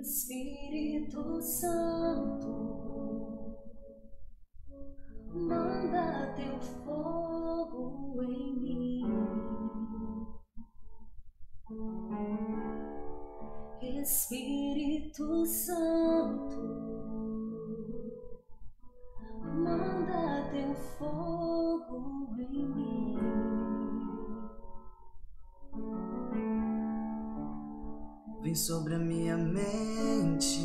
Espírito Santo. Vem sobre a minha mente,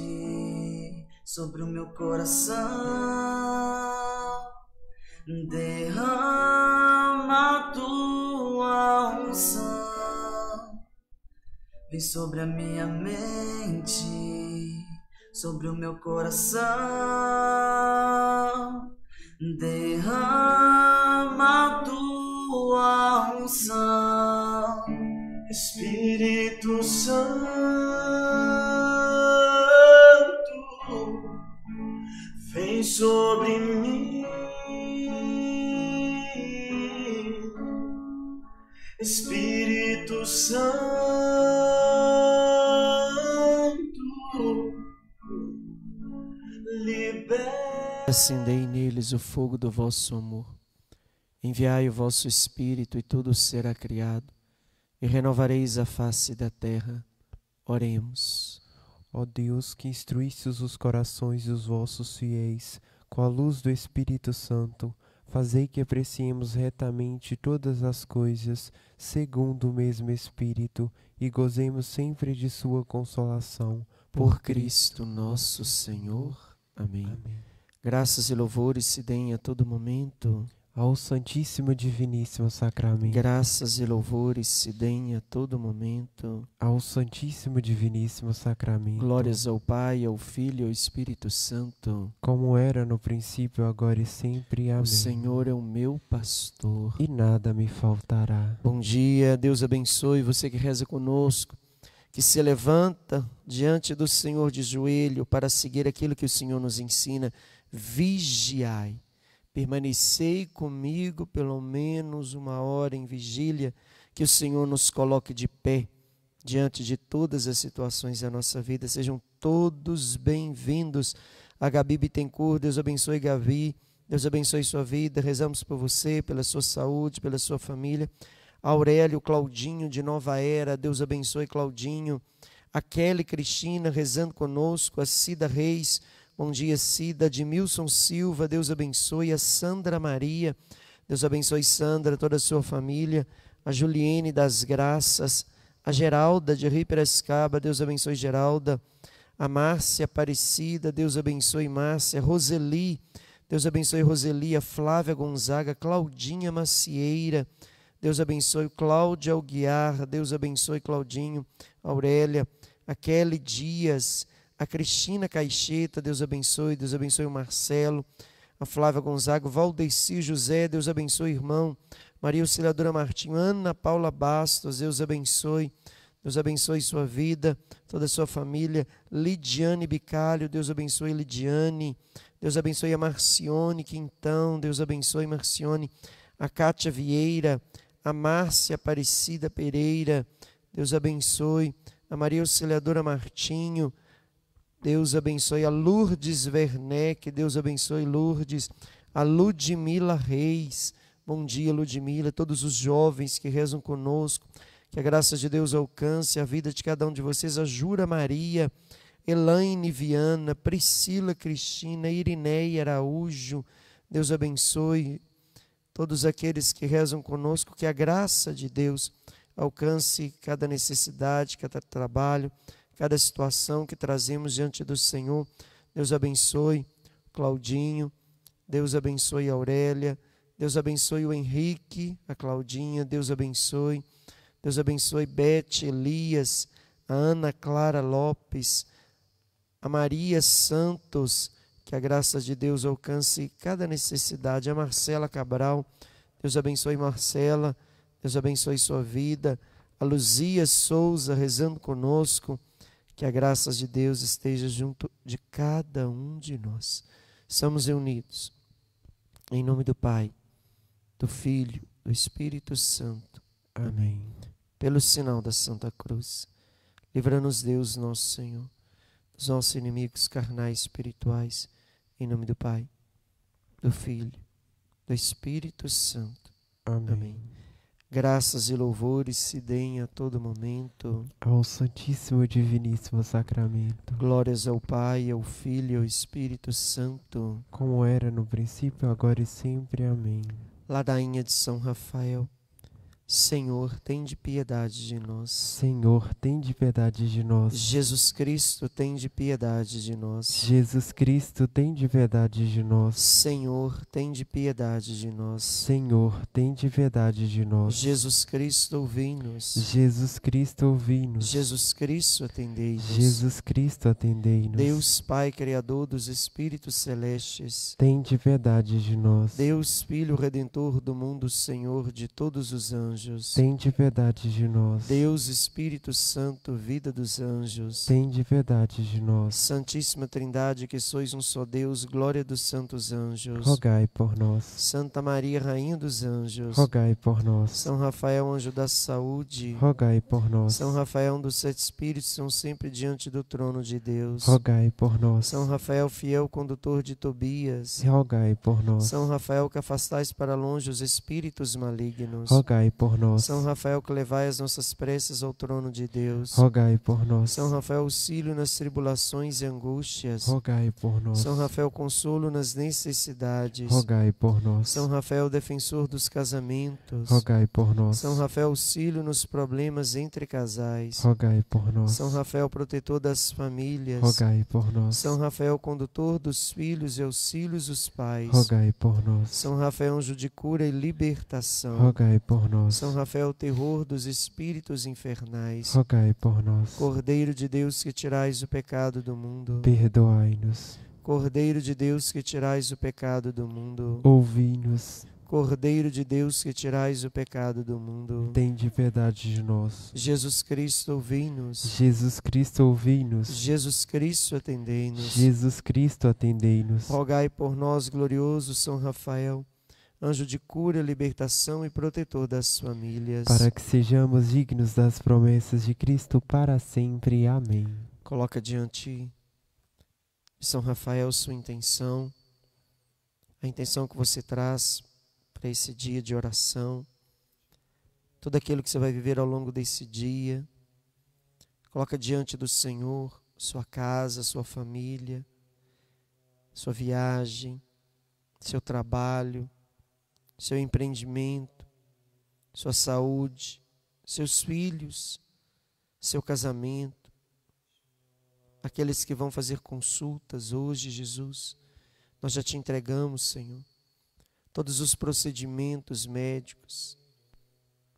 sobre o meu coração. Derrama tua unção. Vem sobre a minha mente, sobre o meu coração. Derrama tua unção. Espírito Santo. sobre mim. Espírito Santo, liberta. Acendei neles o fogo do vosso amor. Enviai o vosso Espírito e tudo será criado, e renovareis a face da terra. Oremos. Ó Deus, que instruístes os corações e os vossos fiéis com a luz do Espírito Santo, fazei que apreciemos retamente todas as coisas, segundo o mesmo Espírito, e gozemos sempre de sua consolação. Por, Por Cristo, Cristo nosso Senhor. Amém. Amém. Graças e louvores se deem a todo momento ao Santíssimo Diviníssimo Sacramento. Graças e louvores se deem a todo momento ao Santíssimo Diviníssimo Sacramento. Glórias ao Pai, ao Filho e ao Espírito Santo, como era no princípio, agora e sempre. Amém. O Senhor é o meu pastor e nada me faltará. Bom dia, Deus abençoe você que reza conosco, que se levanta diante do Senhor de joelho para seguir aquilo que o Senhor nos ensina. Vigiai Permanecei comigo pelo menos uma hora em vigília, que o Senhor nos coloque de pé diante de todas as situações da nossa vida. Sejam todos bem-vindos. A Gabi Bittencourt, Deus abençoe Gabi, Deus abençoe sua vida. Rezamos por você, pela sua saúde, pela sua família. Aurélio Claudinho de Nova Era, Deus abençoe Claudinho. A Kelly Cristina rezando conosco, a Cida Reis Bom dia, Cida, Milson Silva, Deus abençoe a Sandra Maria, Deus abençoe Sandra, toda a sua família, a Juliene das Graças, a Geralda de Rio Deus abençoe Geralda, a Márcia Aparecida, Deus abençoe Márcia, Roseli, Deus abençoe Roseli, a Flávia Gonzaga, Claudinha Macieira, Deus abençoe Cláudia Alguiar, Deus abençoe Claudinho, Aurélia, a Kelly Dias, a Cristina Caixeta, Deus abençoe, Deus abençoe o Marcelo, a Flávia Gonzaga, Valdeci José, Deus abençoe, irmão, Maria Auxiliadora Martinho, Ana Paula Bastos, Deus abençoe, Deus abençoe sua vida, toda a sua família, Lidiane Bicalho, Deus abençoe Lidiane, Deus abençoe a Marcione Quintão, Deus abençoe Marcione, a Cátia Vieira, a Márcia Aparecida Pereira, Deus abençoe, a Maria Auxiliadora Martinho, Deus abençoe a Lourdes Werneck, Deus abençoe Lourdes, a Ludmila Reis, bom dia Ludmila, todos os jovens que rezam conosco, que a graça de Deus alcance a vida de cada um de vocês, a Jura Maria, Elaine Viana, Priscila Cristina, Irineia Araújo, Deus abençoe todos aqueles que rezam conosco, que a graça de Deus alcance cada necessidade, cada trabalho, cada situação que trazemos diante do Senhor. Deus abençoe Claudinho, Deus abençoe Aurélia, Deus abençoe o Henrique, a Claudinha, Deus abençoe. Deus abençoe Beth, Elias, a Ana Clara Lopes, a Maria Santos, que a graça de Deus alcance cada necessidade, a Marcela Cabral, Deus abençoe Marcela, Deus abençoe sua vida, a Luzia Souza rezando conosco, que a graça de Deus esteja junto de cada um de nós. Estamos reunidos em nome do Pai, do Filho, do Espírito Santo. Amém. Pelo sinal da Santa Cruz, livra-nos Deus, nosso Senhor, dos nossos inimigos carnais e espirituais, em nome do Pai, do Filho, do Espírito Santo. Amém. Amém. Graças e louvores se deem a todo momento ao Santíssimo e Diviníssimo Sacramento. Glórias ao Pai, ao Filho e ao Espírito Santo, como era no princípio, agora e sempre. Amém. Ladainha de São Rafael. Senhor, tem de piedade de nós. Senhor, tem de piedade de nós. Jesus Cristo, tem de piedade de nós. Jesus Cristo, tem de piedade de nós. Senhor, tem de piedade de nós. Senhor, tem de piedade de nós. Jesus Cristo, ouvi-nos. Jesus Cristo, ouvi-nos. Jesus Cristo, atendei-nos. Jesus Cristo, atendei-nos. Deus Pai, Criador dos Espíritos Celestes, tem de piedade de nós. Deus Filho Redentor do mundo, Senhor de todos os anjos anjos. de piedade de nós. Deus Espírito Santo, vida dos anjos. de piedade de nós. Santíssima Trindade, que sois um só Deus, glória dos santos anjos. Rogai por nós. Santa Maria, rainha dos anjos. Rogai por nós. São Rafael, anjo da saúde. Rogai por nós. São Rafael, um dos sete espíritos, são sempre diante do trono de Deus. Rogai por nós. São Rafael, fiel condutor de Tobias. Rogai por nós. São Rafael, que afastais para longe os espíritos malignos. Rogai por por nós. São Rafael, que levai as nossas preces ao trono de Deus, rogai por nós. São Rafael, auxílio nas tribulações e angústias, rogai por nós. São Rafael, consolo nas necessidades, rogai por nós. São Rafael, defensor dos casamentos, rogai por nós. São Rafael, auxílio nos problemas entre casais, rogai por nós. São Rafael, protetor das famílias, rogai por nós. São Rafael, condutor dos filhos e auxílios dos pais, rogai por nós. São Rafael, anjo de cura e libertação, rogai por nós nós. São Rafael, terror dos espíritos infernais, rogai por nós. Cordeiro de Deus que tirais o pecado do mundo, perdoai-nos. Cordeiro de Deus que tirais o pecado do mundo, ouvi-nos. Cordeiro de Deus que tirais o pecado do mundo, tende piedade de nós. Jesus Cristo, ouvi-nos. Jesus Cristo, ouvi-nos. Jesus Cristo, atendei-nos. Jesus Cristo, atendei-nos. Rogai por nós, glorioso São Rafael anjo de cura, libertação e protetor das famílias. Para que sejamos dignos das promessas de Cristo para sempre. Amém. Coloca diante de São Rafael sua intenção, a intenção que você traz para esse dia de oração, tudo aquilo que você vai viver ao longo desse dia. Coloca diante do Senhor sua casa, sua família, sua viagem, seu trabalho, seu empreendimento, sua saúde, seus filhos, seu casamento, aqueles que vão fazer consultas hoje, Jesus, nós já te entregamos, Senhor, todos os procedimentos médicos,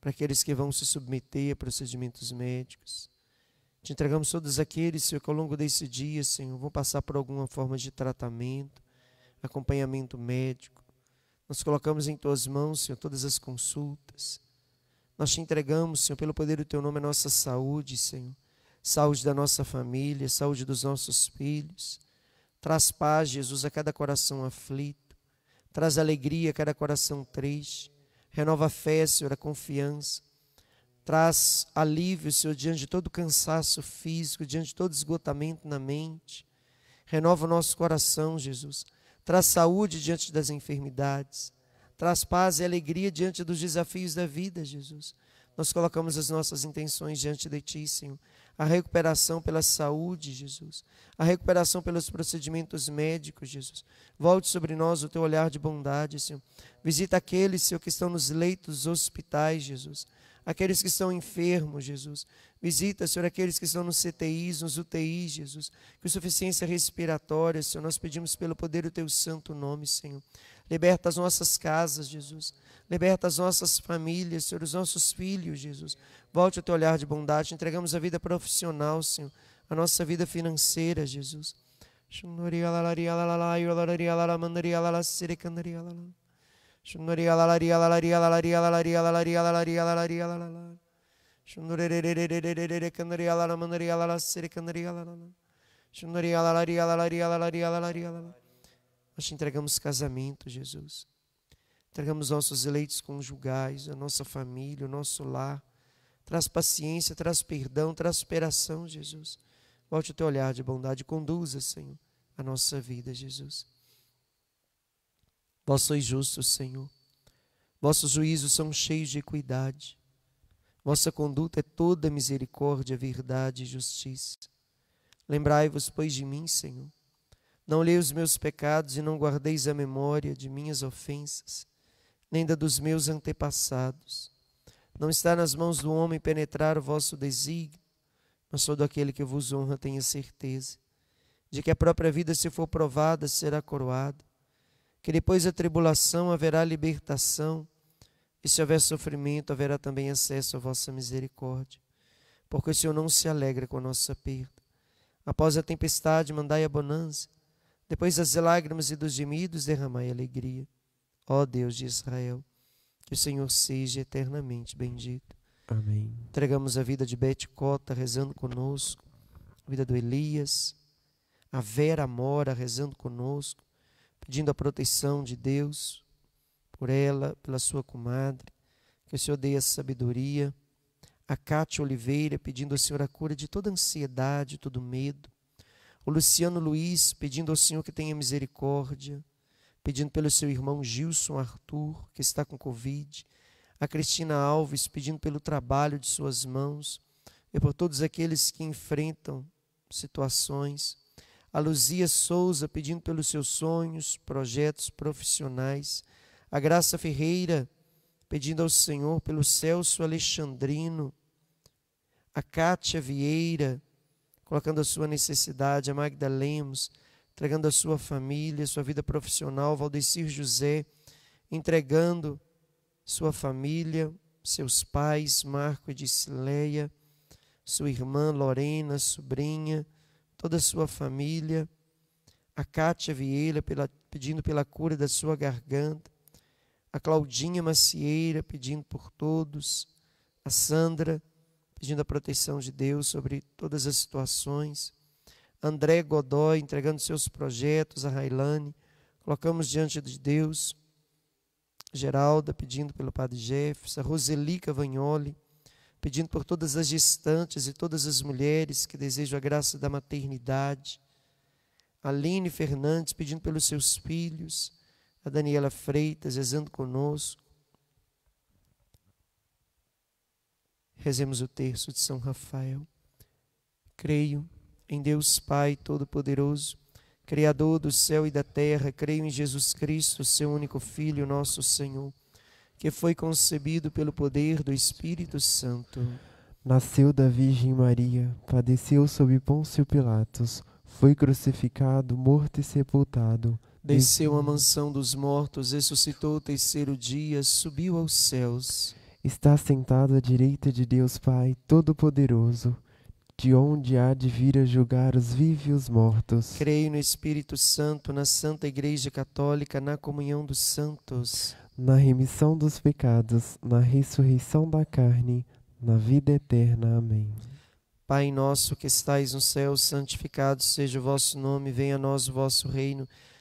para aqueles que vão se submeter a procedimentos médicos. Te entregamos todos aqueles, Senhor, que ao longo desse dia, Senhor, vão passar por alguma forma de tratamento, acompanhamento médico. Nós colocamos em tuas mãos, Senhor, todas as consultas. Nós te entregamos, Senhor, pelo poder do teu nome, a nossa saúde, Senhor. Saúde da nossa família, saúde dos nossos filhos. Traz paz, Jesus, a cada coração aflito. Traz alegria a cada coração triste. Renova a fé, Senhor, a confiança. Traz alívio, Senhor, diante de todo cansaço físico, diante de todo esgotamento na mente. Renova o nosso coração, Jesus traz saúde diante das enfermidades, traz paz e alegria diante dos desafios da vida, Jesus. Nós colocamos as nossas intenções diante de Ti, Senhor. A recuperação pela saúde, Jesus. A recuperação pelos procedimentos médicos, Jesus. Volte sobre nós o Teu olhar de bondade, Senhor. Visita aqueles, Senhor, que estão nos leitos hospitais, Jesus. Aqueles que estão enfermos, Jesus. Visita, Senhor, aqueles que estão nos CTIs, nos UTIs, Jesus. Com suficiência respiratória, Senhor, nós pedimos pelo poder do Teu santo nome, Senhor. Liberta as nossas casas, Jesus. Liberta as nossas famílias, Senhor, os nossos filhos, Jesus. Volte o Teu olhar de bondade. Entregamos a vida profissional, Senhor. A nossa vida financeira, Jesus. Xunori nós te entregamos casamento, Jesus. Entregamos nossos eleitos conjugais, a nossa família, o nosso lar. Traz paciência, traz perdão, traz superação, Jesus. Volte o teu olhar de bondade, conduza, Senhor, a nossa vida, Jesus. Vós sois justos, Senhor. Vossos juízos são cheios de equidade. Vossa conduta é toda misericórdia, verdade e justiça. Lembrai-vos, pois, de mim, Senhor. Não lei os meus pecados e não guardeis a memória de minhas ofensas, nem da dos meus antepassados. Não está nas mãos do homem penetrar o vosso desígnio, mas todo aquele que vos honra tenha certeza de que a própria vida, se for provada, será coroada, que depois da tribulação haverá libertação e se houver sofrimento, haverá também acesso à vossa misericórdia. Porque o Senhor não se alegra com a nossa perda. Após a tempestade, mandai a bonança. Depois das lágrimas e dos gemidos, derramai alegria. Ó Deus de Israel, que o Senhor seja eternamente bendito. Amém. Entregamos a vida de Bete Cota rezando conosco, a vida do Elias, a Vera Mora rezando conosco, pedindo a proteção de Deus, por ela, pela sua comadre, que o Senhor dê a sabedoria. A Cátia Oliveira pedindo ao Senhor a cura de toda ansiedade, todo medo. O Luciano Luiz pedindo ao Senhor que tenha misericórdia, pedindo pelo seu irmão Gilson Arthur, que está com Covid. A Cristina Alves pedindo pelo trabalho de suas mãos e por todos aqueles que enfrentam situações. A Luzia Souza pedindo pelos seus sonhos, projetos profissionais a Graça Ferreira, pedindo ao Senhor pelo Celso Alexandrino, a Cátia Vieira, colocando a sua necessidade, a Magda Lemos, entregando a sua família, sua vida profissional, Valdecir José, entregando sua família, seus pais, Marco e Dicileia, sua irmã Lorena, sobrinha, toda a sua família, a Cátia Vieira pela, pedindo pela cura da sua garganta, a Claudinha Macieira pedindo por todos, a Sandra pedindo a proteção de Deus sobre todas as situações, André Godoy entregando seus projetos, a Railane, colocamos diante de Deus, Geralda pedindo pelo Padre Jefferson, Roseli Cavagnoli pedindo por todas as gestantes e todas as mulheres que desejam a graça da maternidade, Aline Fernandes pedindo pelos seus filhos, a Daniela Freitas rezando conosco. Rezemos o terço de São Rafael. Creio em Deus Pai Todo-Poderoso, Criador do céu e da terra, creio em Jesus Cristo, seu único Filho, nosso Senhor, que foi concebido pelo poder do Espírito Santo. Nasceu da Virgem Maria, padeceu sob Pôncio Pilatos, foi crucificado, morto e sepultado desceu à mansão dos mortos, ressuscitou o terceiro dia, subiu aos céus. Está sentado à direita de Deus Pai Todo-Poderoso, de onde há de vir a julgar os vivos e os mortos. Creio no Espírito Santo, na Santa Igreja Católica, na comunhão dos santos, na remissão dos pecados, na ressurreição da carne, na vida eterna. Amém. Pai nosso que estais no céu, santificado seja o vosso nome, venha a nós o vosso reino.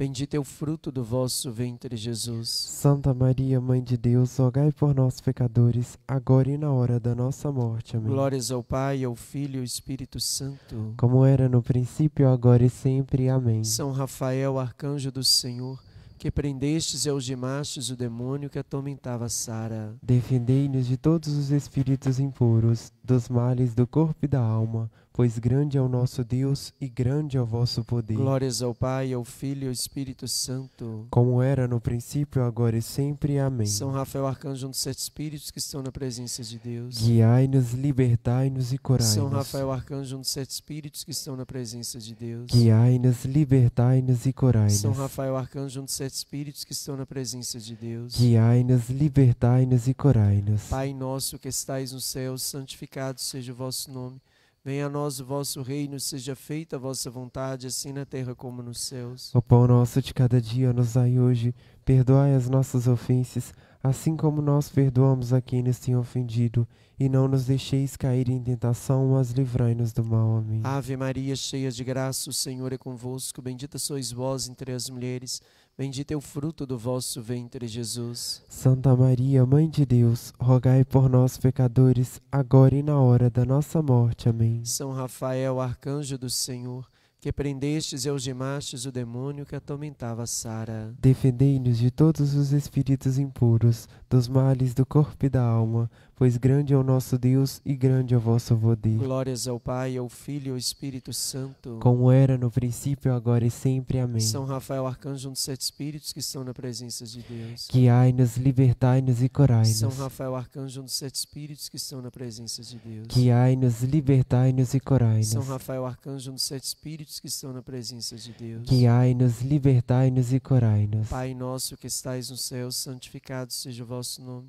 Bendito é o fruto do vosso ventre, Jesus. Santa Maria, Mãe de Deus, rogai por nós, pecadores, agora e na hora da nossa morte. Amém. Glórias ao Pai, ao Filho e ao Espírito Santo. Como era no princípio, agora e sempre. Amém. São Rafael, arcanjo do Senhor, que prendestes e algemastes o demônio que atormentava Sara. Defendei-nos de todos os espíritos impuros, dos males do corpo e da alma pois grande é o nosso Deus e grande é o vosso poder. Glórias ao Pai, ao Filho e ao Espírito Santo. Como era no princípio, agora e sempre. Amém. São Rafael Arcanjo, um dos sete espíritos que estão na presença de Deus. Guiai-nos, libertai-nos e curai-nos. São Rafael Arcanjo, um dos sete espíritos que estão na presença de Deus. Guiai-nos, libertai-nos e curai-nos. São Rafael Arcanjo, um dos sete espíritos que estão na presença de Deus. Guiai-nos, libertai-nos e curai-nos. Pai nosso que estais no céu, santificado seja o vosso nome. Venha a nós o vosso reino, seja feita a vossa vontade, assim na terra como nos céus. O pão nosso de cada dia nos dai hoje, perdoai as nossas ofensas, assim como nós perdoamos a quem nos tem ofendido e não nos deixeis cair em tentação, mas livrai-nos do mal. Amém. Ave Maria, cheia de graça, o Senhor é convosco, bendita sois vós entre as mulheres, bendito é o fruto do vosso ventre, Jesus. Santa Maria, mãe de Deus, rogai por nós pecadores, agora e na hora da nossa morte. Amém. São Rafael, arcanjo do Senhor, que prendestes e algemastes o demônio que atormentava Sara. Defendei-nos de todos os espíritos impuros, dos males do corpo e da alma pois grande é o nosso Deus e grande é o vosso poder. Glórias ao Pai, ao Filho e ao Espírito Santo. Como era no princípio, agora e sempre. Amém. São Rafael Arcanjo, um dos sete espíritos que estão na presença de Deus. Que ai nos libertai-nos e corai-nos. São Rafael Arcanjo, um dos sete espíritos que estão na presença de Deus. Que ai nos libertai-nos e corai-nos. São Rafael Arcanjo, um dos sete espíritos que estão na presença de Deus. Que ai nos libertai-nos e corai-nos. Pai nosso que estais no céu, santificado seja o vosso nome.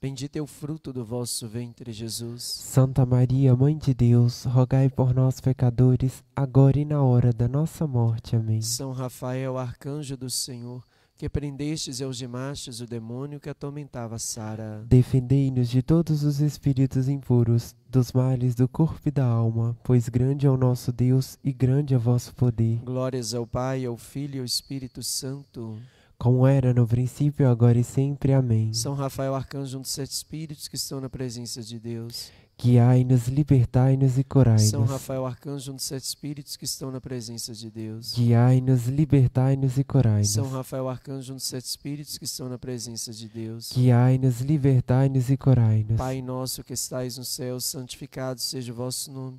Bendito é o fruto do vosso ventre, Jesus. Santa Maria, Mãe de Deus, rogai por nós, pecadores, agora e na hora da nossa morte. Amém. São Rafael, arcanjo do Senhor, que prendestes e algemastes o demônio que atormentava Sara. Defendei-nos de todos os espíritos impuros, dos males do corpo e da alma, pois grande é o nosso Deus e grande é o vosso poder. Glórias ao Pai, ao Filho e ao Espírito Santo como era no princípio, agora e sempre. Amém. São Rafael Arcanjo, um dos sete espíritos que estão na presença de Deus. Guiai-nos, libertai-nos e curai-nos. São Rafael Arcanjo, um dos sete espíritos que estão na presença de Deus. Guiai-nos, libertai-nos e curai-nos. São Rafael Arcanjo, um dos sete espíritos que estão na presença de Deus. Guiai-nos, libertai-nos e curai-nos. Pai nosso que estais no céu, santificado seja o vosso nome.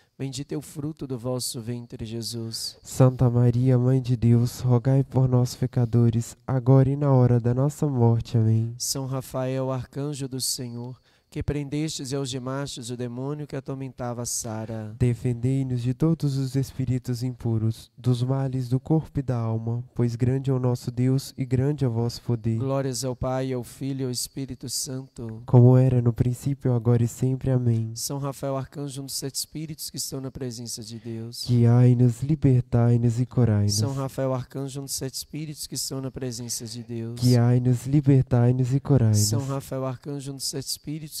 Bendito é o fruto do vosso ventre, Jesus. Santa Maria, Mãe de Deus, rogai por nós, pecadores, agora e na hora da nossa morte. Amém. São Rafael, arcanjo do Senhor que prendestes e algemastes o demônio que atormentava Sara. Defendei-nos de todos os espíritos impuros, dos males do corpo e da alma, pois grande é o nosso Deus e grande é o vosso poder. Glórias ao Pai, ao Filho e ao Espírito Santo. Como era no princípio, agora e sempre. Amém. São Rafael Arcanjo, um dos sete espíritos que estão na presença de Deus. Guiai-nos, libertai-nos e corai-nos. São Rafael Arcanjo, um dos sete espíritos que estão na presença de Deus. Guiai-nos, libertai-nos e corai-nos. São Rafael Arcanjo, um dos sete espíritos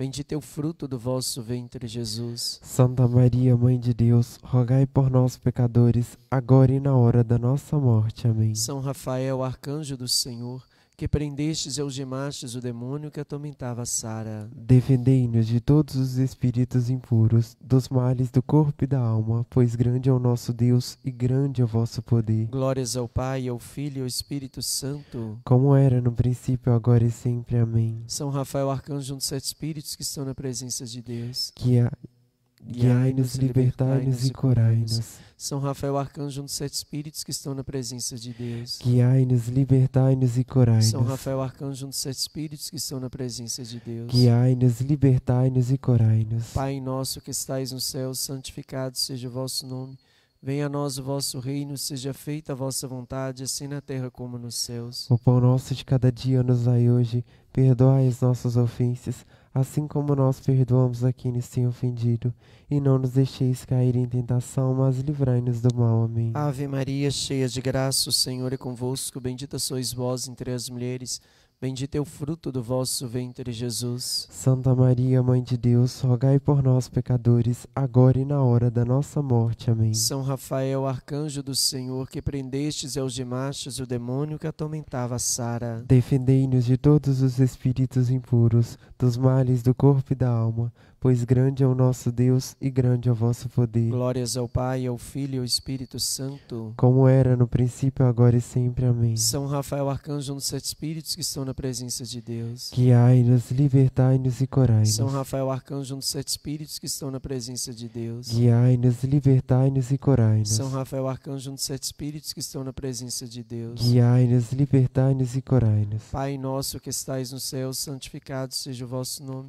Bendito é o fruto do vosso ventre, Jesus. Santa Maria, Mãe de Deus, rogai por nós, pecadores, agora e na hora da nossa morte. Amém. São Rafael, arcanjo do Senhor que prendestes e algemastes o demônio que atormentava Sara. Defendei-nos de todos os espíritos impuros, dos males do corpo e da alma, pois grande é o nosso Deus e grande é o vosso poder. Glórias ao Pai, ao Filho e ao Espírito Santo. Como era no princípio, agora e sempre. Amém. São Rafael, arcanjo, um dos sete espíritos que estão na presença de Deus. Que a é Guiai-nos, libertai-nos e corai-nos. São Rafael Arcanjo, um dos sete espíritos que estão na presença de Deus. Guiai-nos, libertai-nos e corai-nos. São Rafael Arcanjo, um dos sete espíritos que estão na presença de Deus. Guiai-nos, libertai-nos e corai-nos. Pai nosso que estais no céu, santificado seja o vosso nome. Venha a nós o vosso reino, seja feita a vossa vontade, assim na terra como nos céus. O pão nosso de cada dia nos dai hoje, perdoai as nossas ofensas, assim como nós perdoamos a quem nos tem ofendido, e não nos deixeis cair em tentação, mas livrai-nos do mal. Amém. Ave Maria, cheia de graça, o Senhor é convosco, bendita sois vós entre as mulheres Bendito é o fruto do vosso ventre, Jesus. Santa Maria, Mãe de Deus, rogai por nós, pecadores, agora e na hora da nossa morte. Amém. São Rafael, arcanjo do Senhor, que prendestes aos demachos o demônio que atormentava Sara. Defendei-nos de todos os espíritos impuros, dos males do corpo e da alma pois grande é o nosso Deus e grande é o vosso poder. Glórias ao Pai, ao Filho e ao Espírito Santo. Como era no princípio, agora e sempre. Amém. São Rafael Arcanjo, um dos sete espíritos que estão na presença de Deus. Guiai-nos, libertai-nos e corai -nos. São Rafael Arcanjo, um dos sete espíritos que estão na presença de Deus. Guiai-nos, libertai-nos e corai -nos. São Rafael Arcanjo, um dos sete espíritos que estão na presença de Deus. Guiai-nos, libertai-nos e corai -nos. Pai nosso que estais no céu, santificado seja o vosso nome.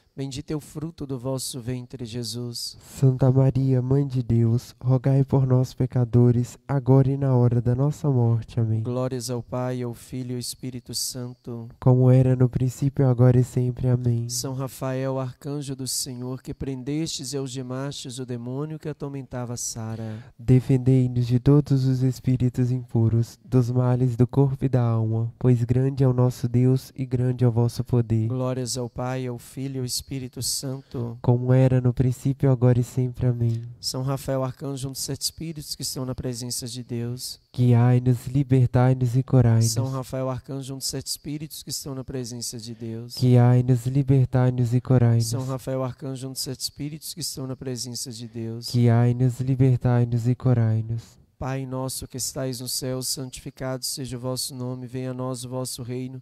Bendito é o fruto do vosso ventre, Jesus. Santa Maria, Mãe de Deus, rogai por nós, pecadores, agora e na hora da nossa morte. Amém. Glórias ao Pai, ao Filho e ao Espírito Santo. Como era no princípio, agora e sempre. Amém. São Rafael, arcanjo do Senhor, que prendestes e algemastes o demônio que atormentava Sara. Defendei-nos de todos os espíritos impuros, dos males do corpo e da alma, pois grande é o nosso Deus e grande é o vosso poder. Glórias ao Pai, ao Filho e ao Espírito Espírito Santo. Como era no princípio, agora e sempre. Amém. São Rafael Arcanjo, um dos sete espíritos que estão na presença de Deus. Guiai-nos, libertai-nos e corai-nos. São Rafael Arcanjo, um dos sete espíritos que estão na presença de Deus. Guiai-nos, libertai-nos e corai-nos. São Rafael Arcanjo, um dos sete espíritos que estão na presença de Deus. Guiai-nos, libertai-nos e corai-nos. Pai nosso que estais no céu, santificado seja o vosso nome, venha a nós o vosso reino.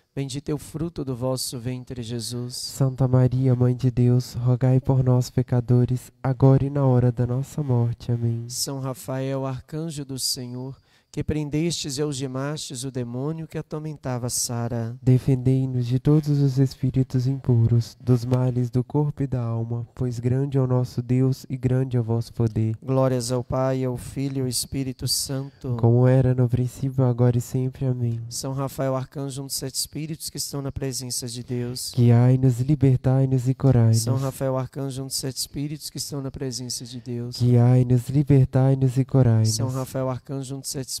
Bendito é o fruto do vosso ventre, Jesus. Santa Maria, Mãe de Deus, rogai por nós, pecadores, agora e na hora da nossa morte. Amém. São Rafael, arcanjo do Senhor, que prendestes e algemastes o demônio que atormentava Sara. Defendei-nos de todos os espíritos impuros, dos males do corpo e da alma, pois grande é o nosso Deus e grande é o vosso poder. Glórias ao Pai, ao Filho e ao Espírito Santo, como era no princípio, agora e sempre. Amém. São Rafael Arcanjo, um dos sete espíritos que estão na presença de Deus. Guiai-nos, libertai-nos e corai-nos. São Rafael Arcanjo, um dos sete espíritos que estão na presença de Deus. Guiai-nos, libertai-nos e corai-nos. São Rafael Arcanjo, um dos sete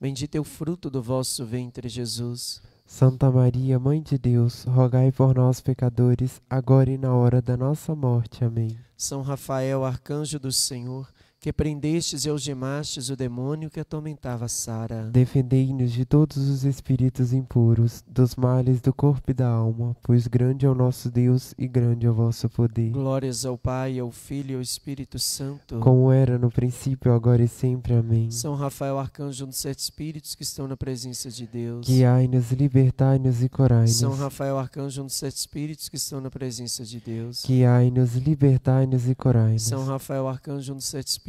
Bendito é o fruto do vosso ventre, Jesus. Santa Maria, Mãe de Deus, rogai por nós, pecadores, agora e na hora da nossa morte. Amém. São Rafael, arcanjo do Senhor, que prendestes e algemastes o demônio que atormentava Sara. Defendei-nos de todos os espíritos impuros, dos males do corpo e da alma, pois grande é o nosso Deus e grande é o vosso poder. Glórias ao Pai, ao Filho e ao Espírito Santo, como era no princípio, agora e sempre. Amém. São Rafael, arcanjo dos sete espíritos que estão na presença de Deus. Guiai-nos, libertai-nos e corai-nos. São Rafael, arcanjo dos sete espíritos que estão na presença de Deus. Guiai-nos, libertai-nos e corai-nos. São Rafael, arcanjo dos sete espíritos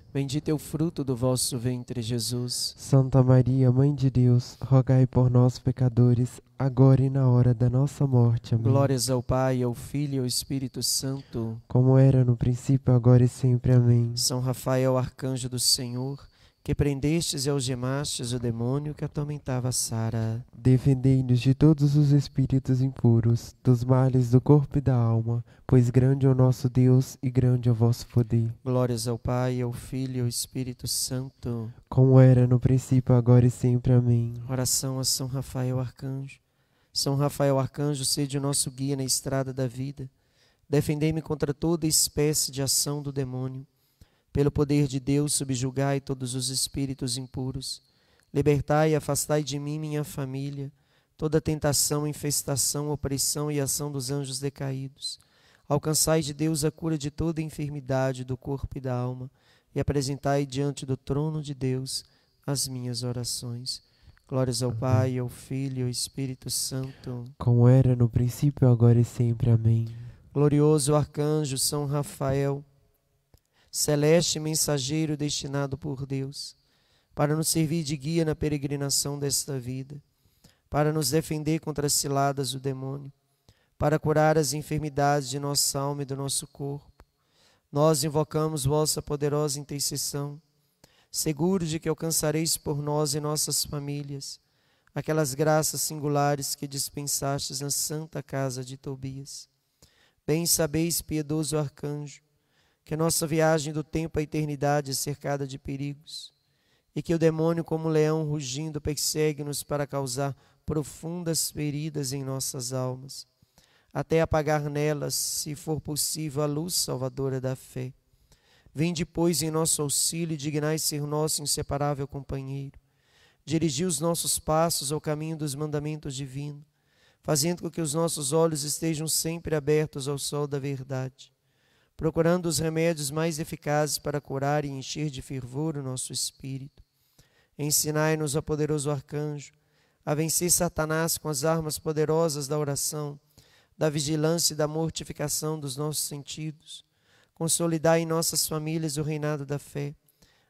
Bendito é o fruto do vosso ventre, Jesus. Santa Maria, Mãe de Deus, rogai por nós, pecadores, agora e na hora da nossa morte. Amém. Glórias ao Pai, ao Filho e ao Espírito Santo. Como era no princípio, agora e sempre. Amém. São Rafael, arcanjo do Senhor que prendestes e algemastes o demônio que atormentava Sara. Defendei-nos de todos os espíritos impuros, dos males do corpo e da alma, pois grande é o nosso Deus e grande é o vosso poder. Glórias ao Pai, ao Filho e ao Espírito Santo. Como era no princípio, agora e sempre. Amém. Oração a São Rafael Arcanjo. São Rafael Arcanjo, sede o nosso guia na estrada da vida. Defendei-me contra toda espécie de ação do demônio pelo poder de Deus, subjugai todos os espíritos impuros. Libertai e afastai de mim minha família, toda tentação, infestação, opressão e ação dos anjos decaídos. Alcançai de Deus a cura de toda enfermidade do corpo e da alma, e apresentai diante do trono de Deus as minhas orações. Glórias ao Pai, ao Filho e ao Espírito Santo. Como era no princípio, agora e sempre. Amém. Glorioso arcanjo São Rafael celeste mensageiro destinado por Deus, para nos servir de guia na peregrinação desta vida, para nos defender contra as ciladas do demônio, para curar as enfermidades de nossa alma e do nosso corpo. Nós invocamos vossa poderosa intercessão, seguros de que alcançareis por nós e nossas famílias aquelas graças singulares que dispensastes na santa casa de Tobias. Bem sabeis, piedoso arcanjo, que a nossa viagem do tempo à eternidade é cercada de perigos e que o demônio, como um leão rugindo, persegue-nos para causar profundas feridas em nossas almas, até apagar nelas, se for possível, a luz salvadora da fé. Vem pois, em nosso auxílio e dignai ser nosso inseparável companheiro. Dirigi os nossos passos ao caminho dos mandamentos divinos, fazendo com que os nossos olhos estejam sempre abertos ao sol da verdade procurando os remédios mais eficazes para curar e encher de fervor o nosso espírito. Ensinai-nos, ao poderoso arcanjo, a vencer Satanás com as armas poderosas da oração, da vigilância e da mortificação dos nossos sentidos. Consolidai em nossas famílias o reinado da fé,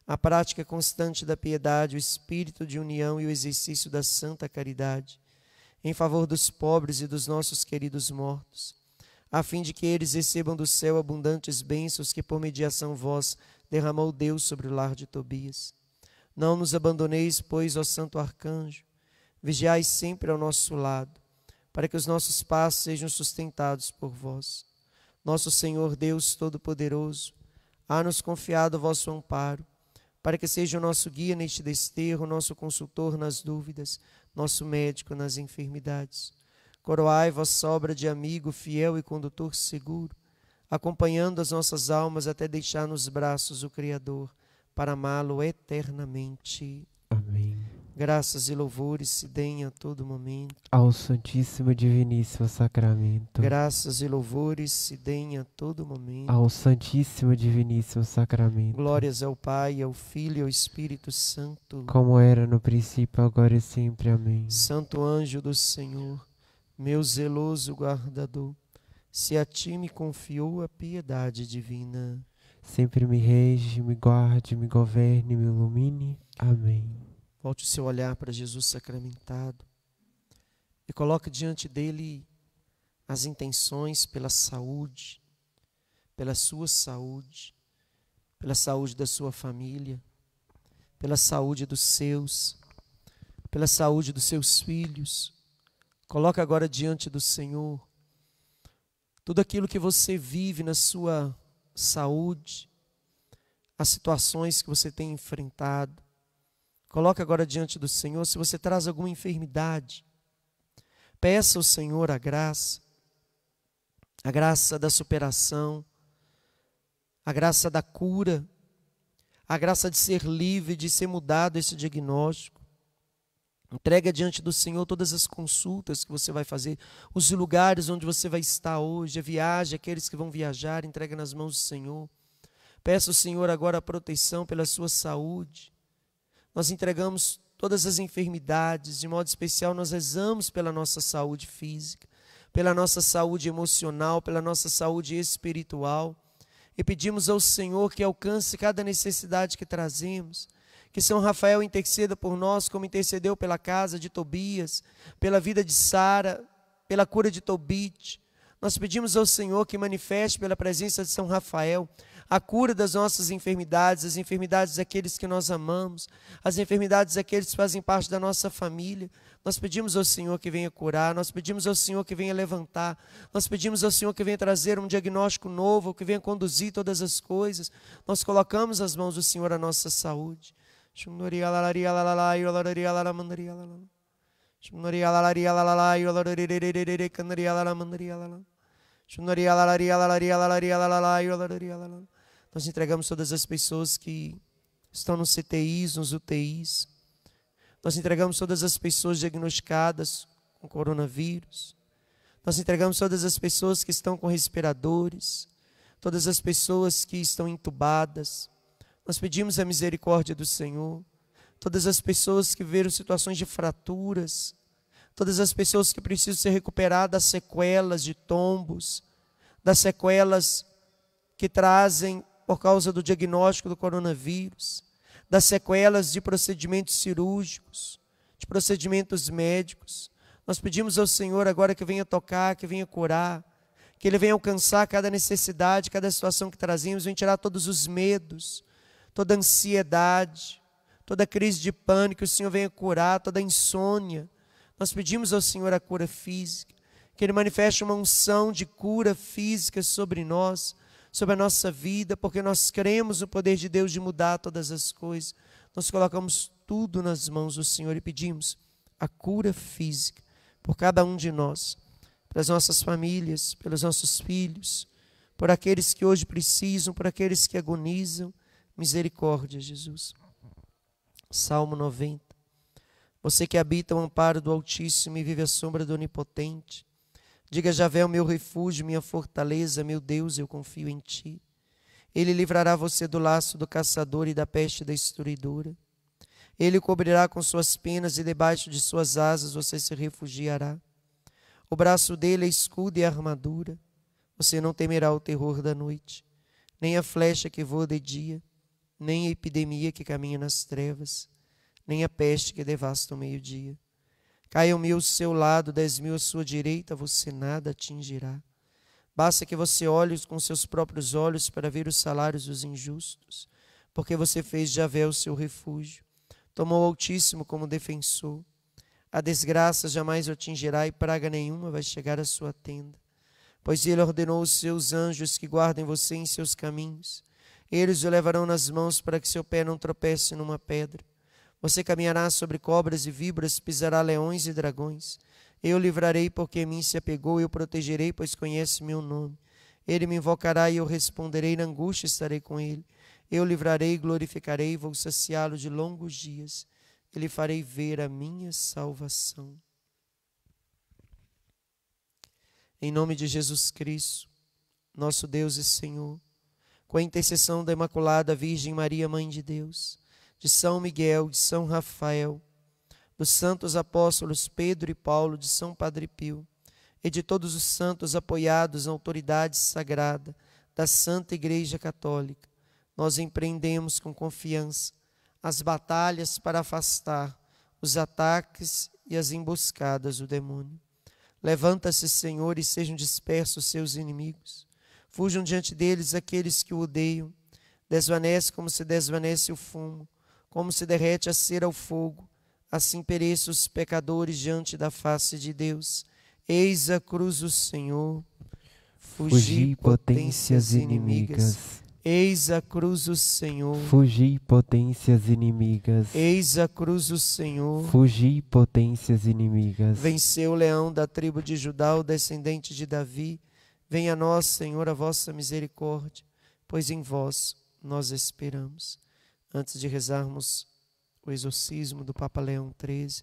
a prática constante da piedade, o espírito de união e o exercício da santa caridade, em favor dos pobres e dos nossos queridos mortos a fim de que eles recebam do céu abundantes bênçãos que, por mediação vós, derramou Deus sobre o lar de Tobias. Não nos abandoneis, pois, ó Santo Arcanjo, vigiai sempre ao nosso lado, para que os nossos passos sejam sustentados por vós. Nosso Senhor Deus Todo-Poderoso, há-nos confiado o vosso amparo, para que seja o nosso guia neste desterro, nosso consultor nas dúvidas, nosso médico nas enfermidades. Coroai vossa obra de amigo fiel e condutor seguro, acompanhando as nossas almas até deixar nos braços o Criador, para amá-lo eternamente. Amém. Graças e louvores se deem a todo momento. Ao Santíssimo Diviníssimo Sacramento. Graças e louvores se deem a todo momento. Ao Santíssimo Diviníssimo Sacramento. Glórias ao Pai, ao Filho e ao Espírito Santo. Como era no princípio, agora e sempre. Amém. Santo anjo do Senhor meu zeloso guardador, se a ti me confiou a piedade divina. Sempre me rege, me guarde, me governe, me ilumine. Amém. Volte o seu olhar para Jesus sacramentado e coloque diante dele as intenções pela saúde, pela sua saúde, pela saúde da sua família, pela saúde dos seus, pela saúde dos seus filhos Coloca agora diante do Senhor tudo aquilo que você vive na sua saúde, as situações que você tem enfrentado. Coloca agora diante do Senhor se você traz alguma enfermidade. Peça ao Senhor a graça, a graça da superação, a graça da cura, a graça de ser livre, de ser mudado esse diagnóstico. Entrega diante do Senhor todas as consultas que você vai fazer, os lugares onde você vai estar hoje, a viagem, aqueles que vão viajar, entrega nas mãos do Senhor. Peça ao Senhor agora a proteção pela sua saúde. Nós entregamos todas as enfermidades, de modo especial nós rezamos pela nossa saúde física, pela nossa saúde emocional, pela nossa saúde espiritual. E pedimos ao Senhor que alcance cada necessidade que trazemos que São Rafael interceda por nós, como intercedeu pela casa de Tobias, pela vida de Sara, pela cura de Tobit. Nós pedimos ao Senhor que manifeste pela presença de São Rafael a cura das nossas enfermidades, as enfermidades daqueles que nós amamos, as enfermidades daqueles que fazem parte da nossa família. Nós pedimos ao Senhor que venha curar, nós pedimos ao Senhor que venha levantar, nós pedimos ao Senhor que venha trazer um diagnóstico novo, que venha conduzir todas as coisas. Nós colocamos as mãos do Senhor à nossa saúde. Nós entregamos todas as pessoas que estão nos CTIs, nos UTIs. Nós entregamos todas as pessoas diagnosticadas com coronavírus. Nós entregamos todas as pessoas que estão com respiradores, todas as pessoas que estão entubadas, nós pedimos a misericórdia do Senhor. Todas as pessoas que viram situações de fraturas, todas as pessoas que precisam ser recuperadas das sequelas de tombos, das sequelas que trazem por causa do diagnóstico do coronavírus, das sequelas de procedimentos cirúrgicos, de procedimentos médicos. Nós pedimos ao Senhor agora que venha tocar, que venha curar, que Ele venha alcançar cada necessidade, cada situação que trazemos, venha tirar todos os medos, toda ansiedade, toda crise de pânico, que o Senhor venha curar, toda insônia. Nós pedimos ao Senhor a cura física, que Ele manifeste uma unção de cura física sobre nós, sobre a nossa vida, porque nós cremos no poder de Deus de mudar todas as coisas. Nós colocamos tudo nas mãos do Senhor e pedimos a cura física por cada um de nós, pelas nossas famílias, pelos nossos filhos, por aqueles que hoje precisam, por aqueles que agonizam, Misericórdia, Jesus. Salmo 90. Você que habita o amparo do Altíssimo e vive à sombra do Onipotente, diga Javé, é o meu refúgio, minha fortaleza, meu Deus, eu confio em ti. Ele livrará você do laço do caçador e da peste destruidora. Ele o cobrirá com suas penas e debaixo de suas asas você se refugiará. O braço dele é escudo e armadura. Você não temerá o terror da noite, nem a flecha que voa de dia nem a epidemia que caminha nas trevas, nem a peste que devasta o meio-dia. Caiam mil ao seu lado, dez mil à sua direita, você nada atingirá. Basta que você olhe com seus próprios olhos para ver os salários dos injustos, porque você fez Javé o seu refúgio, tomou o Altíssimo como defensor. A desgraça jamais o atingirá e praga nenhuma vai chegar à sua tenda. Pois ele ordenou os seus anjos que guardem você em seus caminhos. Eles o levarão nas mãos para que seu pé não tropece numa pedra. Você caminhará sobre cobras e vibras, pisará leões e dragões. Eu o livrarei porque em mim se apegou, eu o protegerei, pois conhece meu nome. Ele me invocará e eu responderei, na angústia estarei com ele. Eu o livrarei, glorificarei, vou saciá-lo de longos dias. Ele farei ver a minha salvação. Em nome de Jesus Cristo, nosso Deus e Senhor com a intercessão da Imaculada Virgem Maria, Mãe de Deus, de São Miguel, de São Rafael, dos santos apóstolos Pedro e Paulo, de São Padre Pio, e de todos os santos apoiados na autoridade sagrada da Santa Igreja Católica, nós empreendemos com confiança as batalhas para afastar os ataques e as emboscadas do demônio. Levanta-se, Senhor, e sejam dispersos seus inimigos. Fujam diante deles aqueles que o odeiam. Desvanece como se desvanece o fumo, como se derrete a cera ao fogo. Assim pereçam os pecadores diante da face de Deus. Eis a cruz do Senhor. Fugi, potências inimigas. Eis a cruz do Senhor. Fugi, potências inimigas. Eis a cruz do Senhor. Fugi, potências inimigas. Venceu o leão da tribo de Judá, o descendente de Davi Venha a nós, Senhor, a vossa misericórdia, pois em vós nós esperamos. Antes de rezarmos o exorcismo do Papa Leão XIII,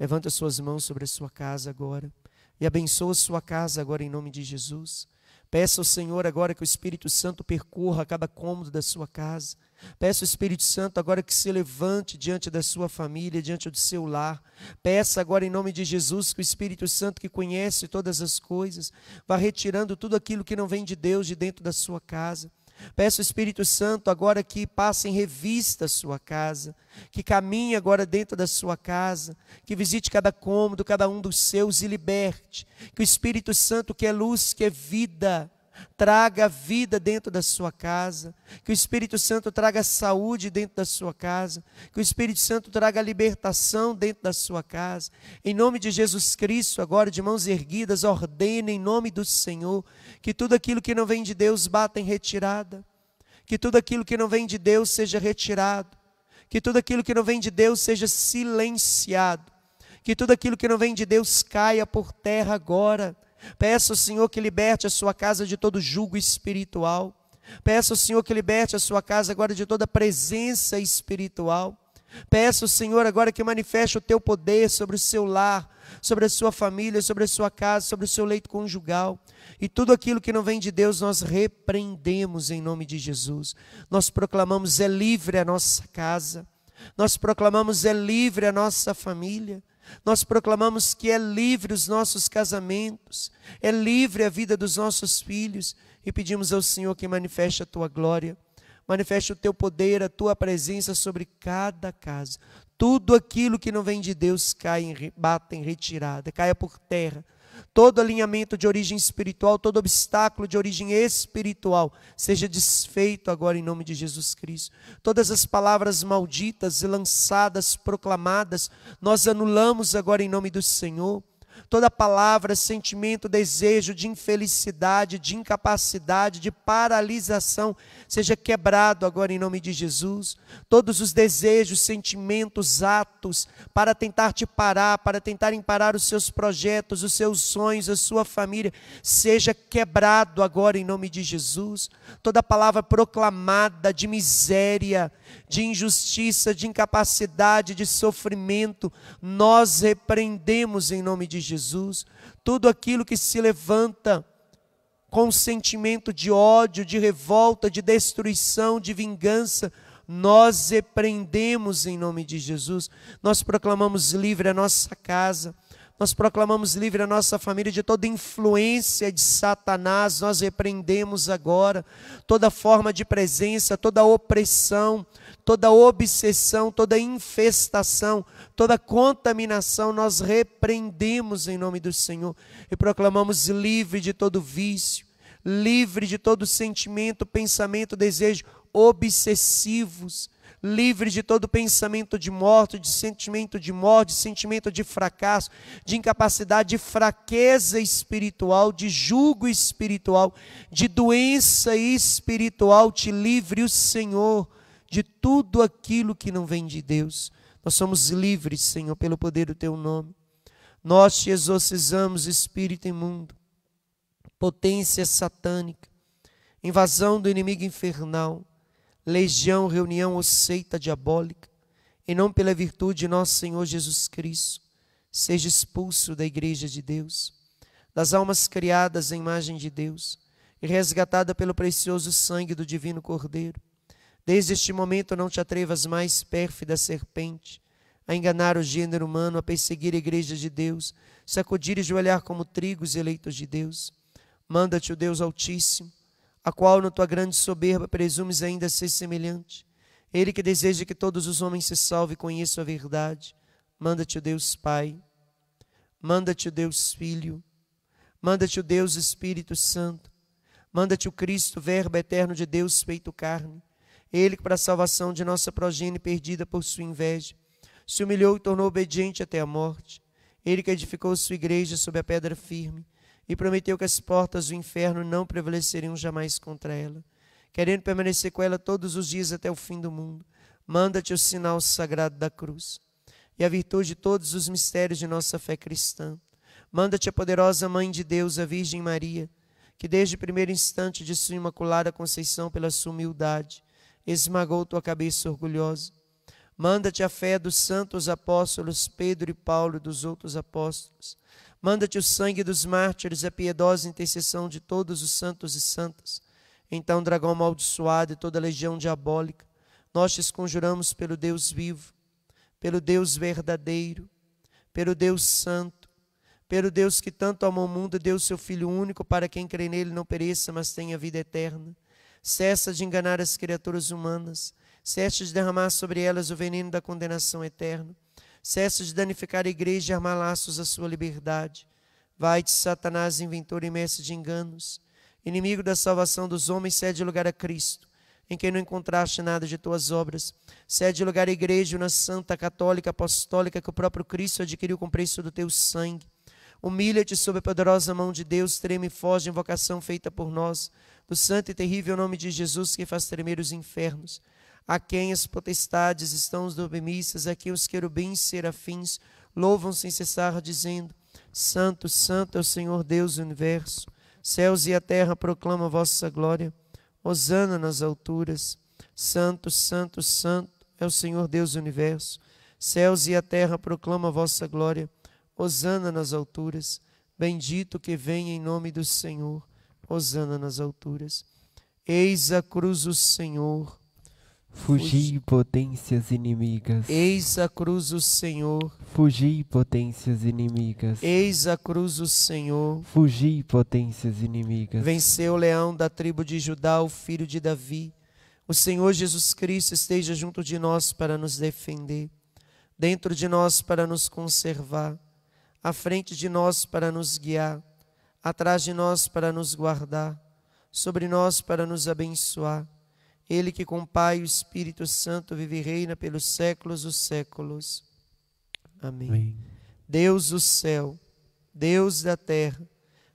levanta suas mãos sobre a sua casa agora e abençoa sua casa agora em nome de Jesus. Peça ao Senhor agora que o Espírito Santo percorra cada cômodo da sua casa Peça o Espírito Santo agora que se levante diante da sua família, diante do seu lar. Peça agora em nome de Jesus que o Espírito Santo, que conhece todas as coisas, vá retirando tudo aquilo que não vem de Deus de dentro da sua casa. Peço o Espírito Santo agora que passe em revista a sua casa, que caminhe agora dentro da sua casa, que visite cada cômodo, cada um dos seus e liberte. Que o Espírito Santo, que é luz, que é vida, traga vida dentro da sua casa, que o Espírito Santo traga saúde dentro da sua casa, que o Espírito Santo traga libertação dentro da sua casa. Em nome de Jesus Cristo, agora de mãos erguidas, ordena em nome do Senhor que tudo aquilo que não vem de Deus bata em retirada, que tudo aquilo que não vem de Deus seja retirado, que tudo aquilo que não vem de Deus seja silenciado, que tudo aquilo que não vem de Deus caia por terra agora Peça ao Senhor que liberte a sua casa de todo julgo espiritual. Peça ao Senhor que liberte a sua casa agora de toda presença espiritual. Peça ao Senhor agora que manifeste o teu poder sobre o seu lar, sobre a sua família, sobre a sua casa, sobre o seu leito conjugal. E tudo aquilo que não vem de Deus, nós repreendemos em nome de Jesus. Nós proclamamos: é livre a nossa casa. Nós proclamamos: é livre a nossa família. Nós proclamamos que é livre os nossos casamentos, é livre a vida dos nossos filhos e pedimos ao Senhor que manifeste a tua glória, manifeste o teu poder, a tua presença sobre cada casa. Tudo aquilo que não vem de Deus cai em, bata em retirada, caia por terra, todo alinhamento de origem espiritual, todo obstáculo de origem espiritual, seja desfeito agora em nome de Jesus Cristo. Todas as palavras malditas lançadas, proclamadas, nós anulamos agora em nome do Senhor toda palavra, sentimento, desejo de infelicidade, de incapacidade, de paralisação, seja quebrado agora em nome de Jesus. Todos os desejos, sentimentos, atos, para tentar te parar, para tentar imparar os seus projetos, os seus sonhos, a sua família, seja quebrado agora em nome de Jesus. Toda palavra proclamada de miséria, de injustiça, de incapacidade, de sofrimento, nós repreendemos em nome de Jesus Jesus, tudo aquilo que se levanta com sentimento de ódio, de revolta, de destruição, de vingança, nós repreendemos em nome de Jesus, nós proclamamos livre a nossa casa, nós proclamamos livre a nossa família de toda influência de Satanás, nós repreendemos agora toda forma de presença, toda opressão, toda obsessão, toda infestação, toda contaminação, nós repreendemos em nome do Senhor e proclamamos livre de todo vício, livre de todo sentimento, pensamento, desejo obsessivos livre de todo pensamento de morte, de sentimento de morte, de sentimento de fracasso, de incapacidade, de fraqueza espiritual, de jugo espiritual, de doença espiritual. Te livre o Senhor de tudo aquilo que não vem de Deus. Nós somos livres, Senhor, pelo poder do teu nome. Nós te exorcizamos, espírito imundo, potência satânica, invasão do inimigo infernal legião, reunião ou seita diabólica, e não pela virtude de nosso Senhor Jesus Cristo, seja expulso da igreja de Deus, das almas criadas em imagem de Deus e resgatada pelo precioso sangue do divino Cordeiro. Desde este momento não te atrevas mais, pérfida serpente, a enganar o gênero humano, a perseguir a igreja de Deus, sacudir e joelhar como trigos eleitos de Deus. Manda-te o Deus Altíssimo a qual na tua grande soberba presumes ainda ser semelhante. Ele que deseja que todos os homens se salvem e conheçam a verdade. Manda-te o Deus Pai, manda-te o Deus Filho, manda-te o Deus Espírito Santo, manda-te o Cristo, Verbo eterno de Deus feito carne. Ele que, para a salvação de nossa progênie perdida por sua inveja, se humilhou e tornou obediente até a morte. Ele que edificou sua igreja sob a pedra firme e prometeu que as portas do inferno não prevaleceriam jamais contra ela, querendo permanecer com ela todos os dias até o fim do mundo. Manda-te o sinal sagrado da cruz e a virtude de todos os mistérios de nossa fé cristã. Manda-te a poderosa Mãe de Deus, a Virgem Maria, que desde o primeiro instante de sua imaculada conceição, pela sua humildade, esmagou tua cabeça orgulhosa. Manda-te a fé dos santos apóstolos Pedro e Paulo e dos outros apóstolos. Manda-te o sangue dos mártires, é a piedosa intercessão de todos os santos e santas. Então, dragão amaldiçoado e toda legião diabólica, nós te conjuramos pelo Deus vivo, pelo Deus verdadeiro, pelo Deus santo, pelo Deus que tanto amou o mundo, deu seu Filho único para quem crê nele não pereça, mas tenha vida eterna. Cessa de enganar as criaturas humanas, cessa de derramar sobre elas o veneno da condenação eterna. Cessa de danificar a igreja e armar laços à sua liberdade. Vai-te, Satanás, inventor mestre de enganos. Inimigo da salvação dos homens, cede lugar a Cristo, em quem não encontraste nada de tuas obras. Cede lugar à igreja, na santa, católica, apostólica, que o próprio Cristo adquiriu com preço do teu sangue. Humilha-te sob a poderosa mão de Deus, treme e foge invocação feita por nós, do santo e terrível nome de Jesus que faz tremer os infernos a quem as potestades estão os submissas, a quem os querubins serafins louvam sem cessar, dizendo: Santo, Santo é o Senhor Deus do universo. Céus e a terra proclamam a vossa glória. Hosana nas alturas. Santo, Santo, Santo é o Senhor Deus do universo. Céus e a terra proclamam a vossa glória. Hosana nas alturas. Bendito que vem em nome do Senhor. Hosana nas alturas. Eis a cruz do Senhor Fugi, potências inimigas. Eis a cruz do Senhor. Fugi, potências inimigas. Eis a cruz do Senhor. Fugi, potências inimigas. Venceu o leão da tribo de Judá, o filho de Davi. O Senhor Jesus Cristo esteja junto de nós para nos defender, dentro de nós para nos conservar, à frente de nós para nos guiar, atrás de nós para nos guardar, sobre nós para nos abençoar ele que com o Pai e o Espírito Santo vive e reina pelos séculos dos séculos. Amém. Amém. Deus do céu, Deus da terra,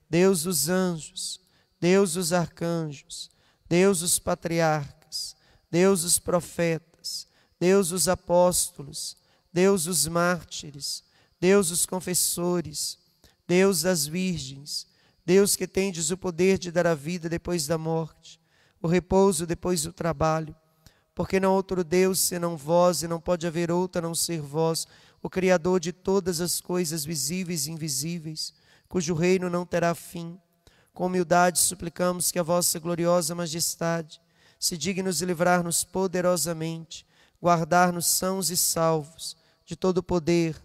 Deus dos anjos, Deus dos arcanjos, Deus dos patriarcas, Deus dos profetas, Deus dos apóstolos, Deus dos mártires, Deus dos confessores, Deus das virgens, Deus que tendes o poder de dar a vida depois da morte, o repouso depois o trabalho. Porque não outro Deus senão vós, e não pode haver outra a não ser vós, o Criador de todas as coisas visíveis e invisíveis, cujo reino não terá fim. Com humildade suplicamos que a vossa gloriosa majestade se digne nos livrar-nos poderosamente, guardar-nos sãos e salvos de todo poder,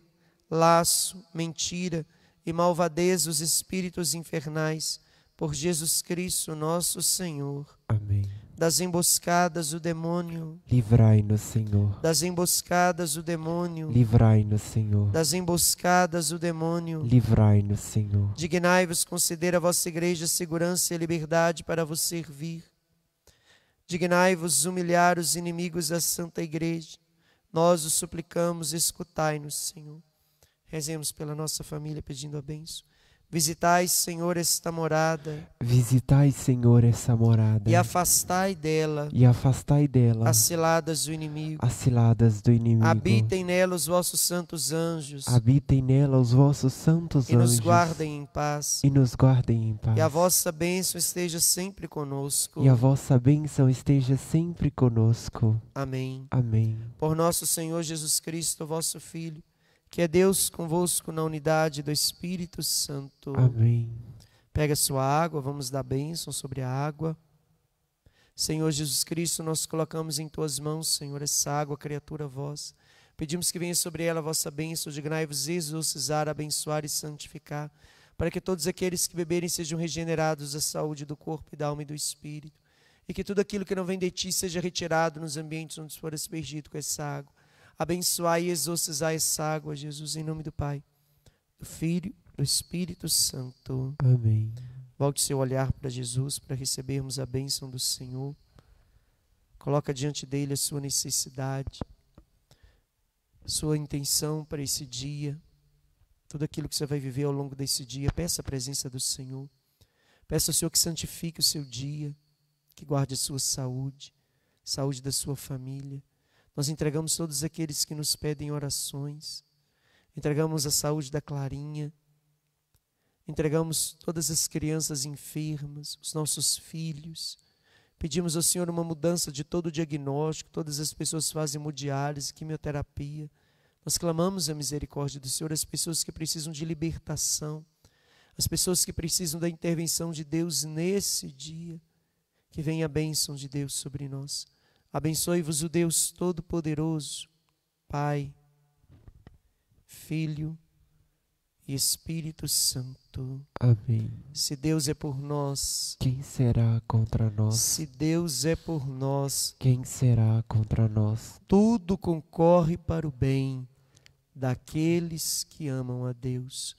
laço, mentira e malvadez dos espíritos infernais, por Jesus Cristo, nosso Senhor. Amém. Das emboscadas o demônio. Livrai-nos, Senhor. Das emboscadas o demônio. Livrai-nos, Senhor. Das emboscadas o demônio. Livrai-nos, Senhor. Dignai-vos conceder à vossa igreja segurança e liberdade para vos servir. Dignai-vos humilhar os inimigos da santa igreja. Nós os suplicamos, escutai-nos, Senhor. Rezemos pela nossa família pedindo a bênção. Visitai, Senhor, esta morada. Visitai, Senhor, essa morada. E afastai dela. E afastai dela. As ciladas do inimigo. As ciladas do inimigo. Habitem nela os vossos santos anjos. Habitem nela os vossos santos e anjos. E nos guardem em paz. E nos guardem em paz. E a vossa bênção esteja sempre conosco. E a vossa bênção esteja sempre conosco. Amém. Amém. Por nosso Senhor Jesus Cristo, vosso Filho que é Deus convosco na unidade do Espírito Santo. Amém. Pega a sua água, vamos dar bênção sobre a água. Senhor Jesus Cristo, nós colocamos em tuas mãos, Senhor, essa água, criatura vossa. Pedimos que venha sobre ela a vossa bênção, dignai-vos exorcizar, abençoar e santificar, para que todos aqueles que beberem sejam regenerados da saúde do corpo e da alma e do espírito, e que tudo aquilo que não vem de ti seja retirado nos ambientes onde for aspergido com essa água abençoai e exorcizai essa água, Jesus, em nome do Pai, do Filho, do Espírito Santo. Amém. Volte seu olhar para Jesus para recebermos a bênção do Senhor. Coloca diante dele a sua necessidade, sua intenção para esse dia, tudo aquilo que você vai viver ao longo desse dia. Peça a presença do Senhor. Peça ao Senhor que santifique o seu dia, que guarde a sua saúde, saúde da sua família nós entregamos todos aqueles que nos pedem orações, entregamos a saúde da Clarinha, entregamos todas as crianças enfermas, os nossos filhos. Pedimos ao Senhor uma mudança de todo o diagnóstico, todas as pessoas fazem hemodiálise, quimioterapia. Nós clamamos a misericórdia do Senhor, as pessoas que precisam de libertação, as pessoas que precisam da intervenção de Deus nesse dia. Que venha a bênção de Deus sobre nós. Abençoe-vos o Deus Todo-Poderoso, Pai, Filho e Espírito Santo. Amém. Se Deus é por nós, quem será contra nós? Se Deus é por nós, quem será contra nós? Tudo concorre para o bem daqueles que amam a Deus.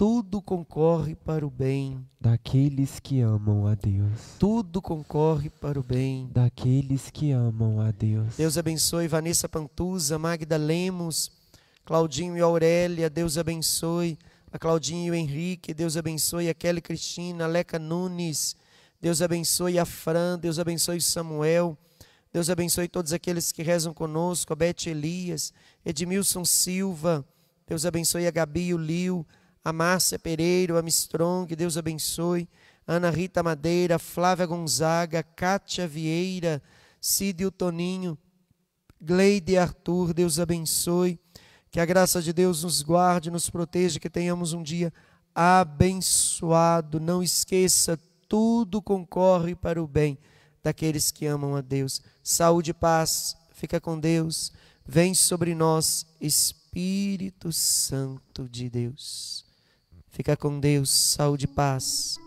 Tudo concorre para o bem daqueles que amam a Deus. Tudo concorre para o bem daqueles que amam a Deus. Deus abençoe Vanessa Pantusa, Magda Lemos, Claudinho e Aurélia. Deus abençoe a Claudinho e o Henrique. Deus abençoe a Kelly Cristina, a Leca Nunes. Deus abençoe a Fran. Deus abençoe o Samuel. Deus abençoe todos aqueles que rezam conosco, a Beth Elias, Edmilson Silva, Deus abençoe a Gabi e o Lio, a Márcia Pereira, a Amstrong, que Deus abençoe, Ana Rita Madeira, Flávia Gonzaga, Cátia Vieira, Cídio Toninho, Gleide Arthur, Deus abençoe, que a graça de Deus nos guarde, nos proteja, que tenhamos um dia abençoado. Não esqueça, tudo concorre para o bem daqueles que amam a Deus. Saúde e paz, fica com Deus. Vem sobre nós, Espírito Santo de Deus. Fica com Deus, saúde e paz.